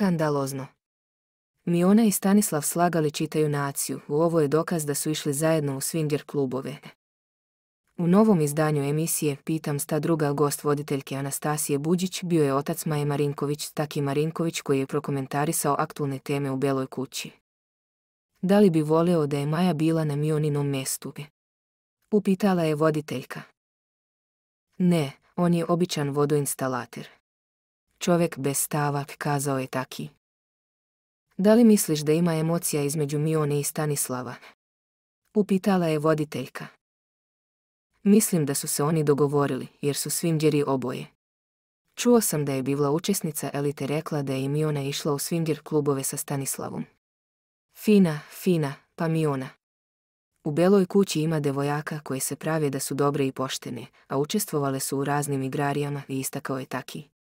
Skandalozno. Miona i Stanislav slagali čitaju naciju, u ovo je dokaz da su išli zajedno u swinger klubove. U novom izdanju emisije Pitam sta druga gost voditeljke Anastasije Buđić bio je otac Maje Marinković, taki Marinković koji je prokomentarisao aktualne teme u Beloj kući. Da li bi voleo da je Maja bila na Mioninom mestu? Upitala je voditeljka. Ne, on je običan vodoinstalater. Čovjek bez stava kazao je taki. Da li misliš da ima emocija između Mione i Stanislava? Upitala je voditeljka. Mislim da su se oni dogovorili, jer su svimđeri oboje. Čuo sam da je bila učesnica Elite rekla da je i Miona išla u svimđer klubove sa Stanislavom. Fina, fina, pa Miona. U beloj kući ima devojaka koje se prave da su dobre i poštene, a učestvovale su u raznim igrarijama i istakao je taki.